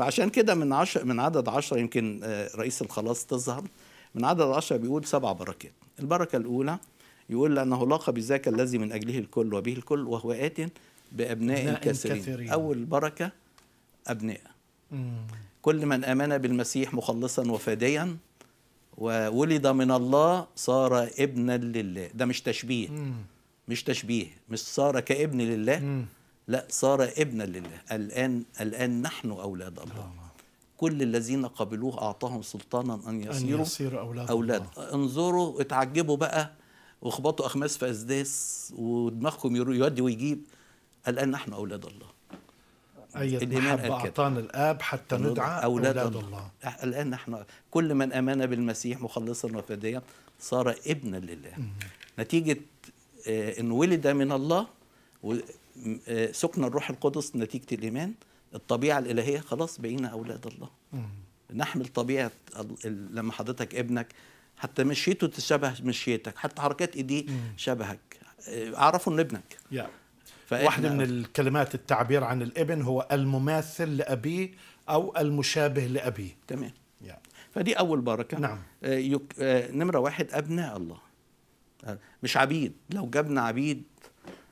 فعشان كده من عشر من عدد عشرة يمكن آه، رئيس الخلاص تظهر من عدد عشرة بيقول سبع بركات البركة الأولى يقول لأنه لاقى بذاك الذي من أجله الكل وبه الكل وهو آت بأبناء كثيرين. كثيرين أول بركة أبناء مم. كل من آمن بالمسيح مخلصا وفاديا وولد من الله صار ابنا لله ده مش تشبيه مم. مش تشبيه مش صار كابن لله مم. لا صار ابنا لله الآن, الآن نحن أولاد الله كل الذين قبلوه أعطاهم سلطانا أن يصيروا, أن يصيروا أولاد, أولاد. الله. انظروا اتعجبوا بقى واخبطوا أخماس في أسداس ودماغكم يودي ويجيب الآن نحن أولاد الله أي محبة أعطانا الآب حتى ندعى أولاد, أولاد الله. الله الآن نحن كل من امن بالمسيح مخلصا وفاديا صار ابنا لله نتيجة آه، أن ولد من الله آه، سكن الروح القدس نتيجه الايمان الطبيعه الالهيه خلاص بقينا اولاد الله نحمل طبيعه لما حضرتك ابنك حتى مشيته تشبه مشيتك حتى حركات ايديه شبهك آه، اعرفه ان ابنك واحدة من الكلمات التعبير عن الابن هو المماثل لأبيه أو المشابه لأبيه تمام فدي أول بركة نعم آه، يك... نمرة واحد أبناء الله مش عبيد لو جبنا عبيد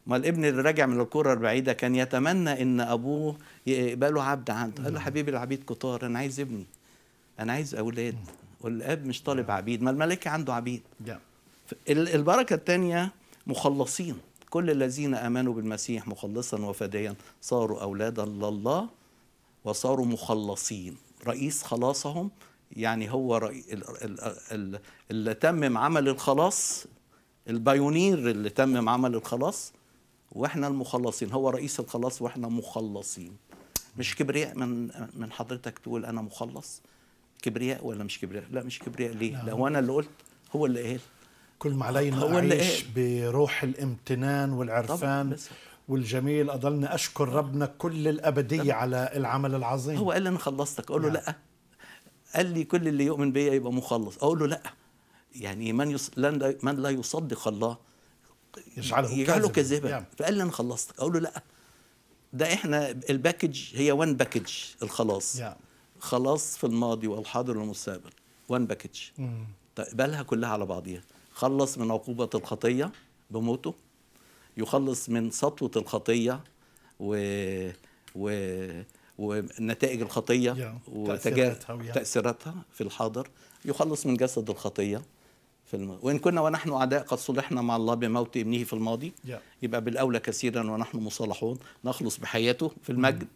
ما الابن اللي راجع من الكوره البعيدة كان يتمنى ان ابوه يبقى له عبد عنده قال له حبيبي العبيد كتار انا عايز ابني انا عايز اولاد والاب مش طالب عبيد ما الملك عنده عبيد البركة الثانية مخلصين كل الذين امنوا بالمسيح مخلصا وفديا صاروا اولاد الله وصاروا مخلصين رئيس خلاصهم يعني هو اللي تمم عمل الخلاص البايونير اللي تمم عمل الخلاص واحنا المخلصين هو رئيس الخلاص واحنا مخلصين مش كبرياء من من حضرتك تقول انا مخلص كبرياء ولا مش كبرياء لا مش كبرياء ليه لا هو انا اللي قلت هو اللي قال كل ما علينا أعيش بروح الامتنان والعرفان والجميل أضلنا أشكر ربنا كل الأبدية طبعا. على العمل العظيم هو قال لي أنا خلصتك أقول له نعم. لا قال لي كل اللي يؤمن بي يبقى مخلص أقول له لا يعني من يص... لن... من لا يصدق الله يجعله, يجعله كذبا يعني. نعم. فقال لي انا خلصتك اقول له لا ده احنا الباكج هي وان باكج الخلاص يعني. خلاص في الماضي والحاضر والمستقبل وان باكج تقبلها كلها على بعضيها خلص من عقوبة الخطية بموته يخلص من سطوة الخطية و... و... ونتائج الخطية وتأثيراتها وتأثيراتها في الحاضر يخلص من جسد الخطية في الماضي وإن كنا ونحن أعداء قد صلحنا مع الله بموت ابنه في الماضي يبقى بالأولى كثيرا ونحن مصالحون نخلص بحياته في mm. المجد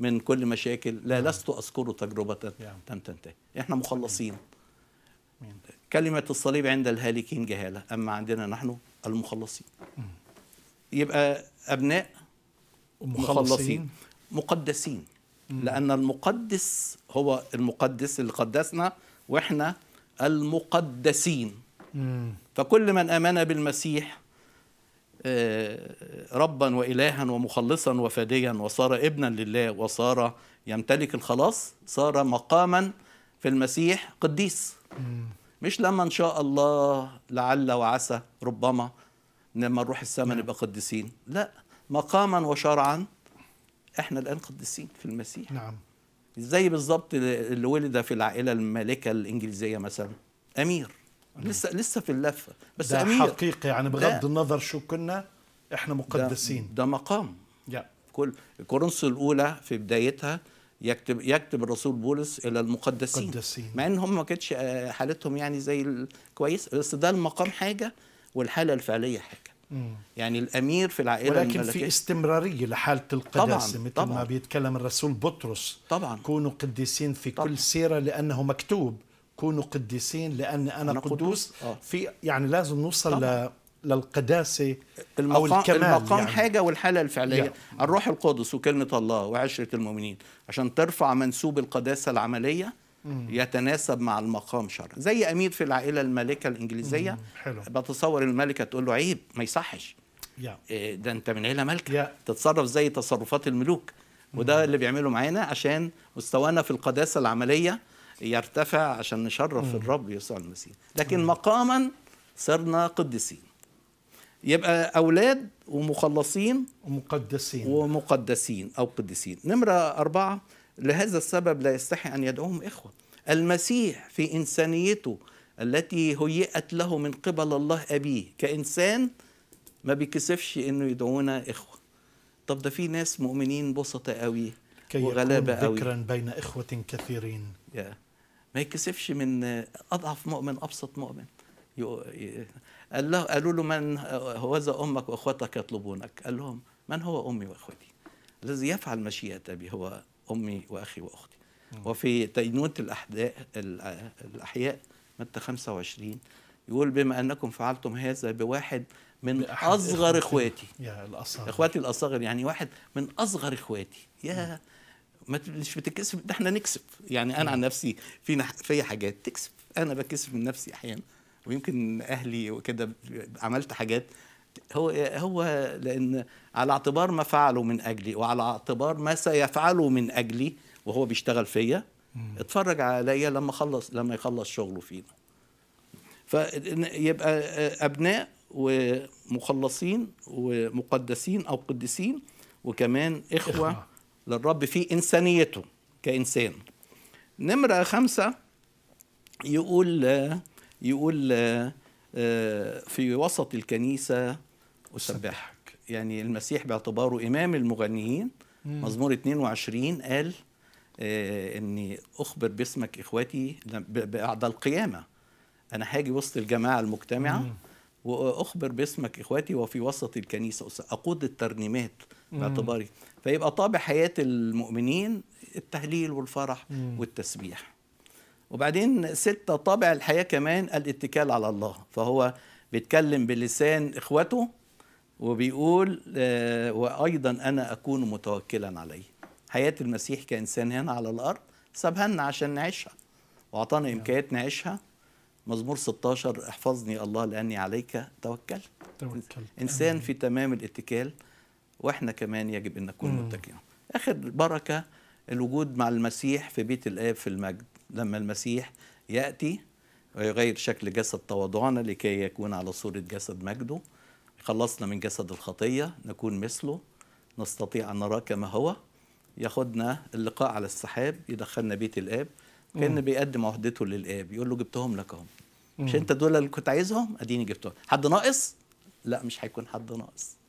من كل مشاكل لا mm. لست أذكر تجربة لم تنتهي إحنا مخلصين mm. كلمة الصليب عند الهالكين جهالة أما عندنا نحن المخلصين يبقى أبناء مخلصين مقدسين لأن المقدس هو المقدس اللي قدسنا وإحنا المقدسين فكل من آمن بالمسيح آه، ربا وإلها ومخلصا وفاديا وصار ابنا لله وصار يمتلك الخلاص صار مقاما في المسيح قديس مش لما إن شاء الله لعل وعسى ربما لما نروح السماء نعم. نبقى قديسين لا مقاما وشرعا احنا الآن قديسين في المسيح نعم زي بالظبط اللي ولد في العائلة المالكة الإنجليزية مثلا أمير لسه لسه في اللفه بس ده أمير حقيقي يعني بغض النظر شو كنا احنا مقدسين ده, ده مقام yeah. كل كورنثوس الاولى في بدايتها يكتب يكتب الرسول بولس الى المقدسين مقدسين. مع ان هم ما كانتش آه، حالتهم يعني زي كويس بس ده المقام حاجه والحاله الفعليه حاجه مم. يعني الامير في العائله ولكن الملكية. في استمراريه لحاله القداسه مثل طبعًا. ما بيتكلم الرسول بطرس طبعا كونوا قديسين في طبعًا. كل سيره لانه مكتوب كونوا قديسين لان انا, أنا قدوس, آه. في يعني لازم نوصل للقداسة المقام أو الكمال المقام يعني. حاجة والحالة الفعلية يعني. الروح القدس وكلمة الله وعشرة المؤمنين عشان ترفع منسوب القداسة العملية مم. يتناسب مع المقام شرعا زي أمير في العائلة الملكة الإنجليزية حلو. بتصور الملكة تقول له عيب ما يصحش إيه ده أنت من عيلة ملكة تتصرف زي تصرفات الملوك مم. وده اللي بيعمله معانا عشان مستوانا في القداسة العملية يرتفع عشان نشرف الرب يسوع المسيح لكن مقاما صرنا قديسين يبقى أولاد ومخلصين ومقدسين ومقدسين أو قديسين نمرة أربعة لهذا السبب لا يستحي أن يدعوهم إخوة المسيح في إنسانيته التي هيئت له من قبل الله أبيه كإنسان ما بيكسفش إنه يدعونا إخوة طب ده في ناس مؤمنين بسطة قوي وغلابة قوي ذكرا بين إخوة كثيرين yeah. ما يكسفش من اضعف مؤمن ابسط مؤمن قال له قالوا له من هوذا امك واخوتك يطلبونك قال لهم من هو امي واخوتي الذي يفعل مشيئه ابي هو امي واخي واختي وفي تينونه الاحياء متى 25 يقول بما انكم فعلتم هذا بواحد من اصغر اخواتي يا الاصغر اخواتي الاصغر يعني واحد من اصغر اخواتي يا ما مش بتكسب ده احنا نكسب يعني انا عن نفسي في في حاجات تكسب انا بكسب من نفسي احيانا ويمكن اهلي وكده عملت حاجات هو هو لان على اعتبار ما فعله من اجلي وعلى اعتبار ما سيفعله من اجلي وهو بيشتغل فيا اتفرج عليا لما خلص لما يخلص شغله فينا فيبقى ابناء ومخلصين ومقدسين او قديسين وكمان اخوه, إخوة. للرب في إنسانيته كإنسان نمرة خمسة يقول يقول آه، في وسط الكنيسة أسبحك يعني المسيح باعتباره إمام المغنيين مزمور 22 قال آه، إني أخبر باسمك إخوتي بعد القيامة أنا هاجي وسط الجماعة المجتمعة مم. واخبر باسمك اخواتي وفي وسط الكنيسه اقود الترنيمات باعتباري فيبقى طابع حياه المؤمنين التهليل والفرح مم. والتسبيح وبعدين ستة طابع الحياة كمان الاتكال على الله فهو بيتكلم بلسان اخواته وبيقول آه وأيضا أنا أكون متوكلا عليه حياة المسيح كإنسان هنا على الأرض سابها لنا عشان نعيشها وأعطانا نعم. إمكانيات نعيشها مزمور 16 احفظني الله لاني عليك توكلت توكلت انسان في تمام الاتكال واحنا كمان يجب ان نكون متكئين اخر بركه الوجود مع المسيح في بيت الاب في المجد لما المسيح ياتي ويغير شكل جسد تواضعنا لكي يكون على صوره جسد مجده خلصنا من جسد الخطيه نكون مثله نستطيع ان نراه كما هو ياخذنا اللقاء على السحاب يدخلنا بيت الاب كان بيقدم عهدته للاب يقول له جبتهم لك اهم مش انت دول اللي كنت عايزهم اديني جبتهم حد ناقص لا مش هيكون حد ناقص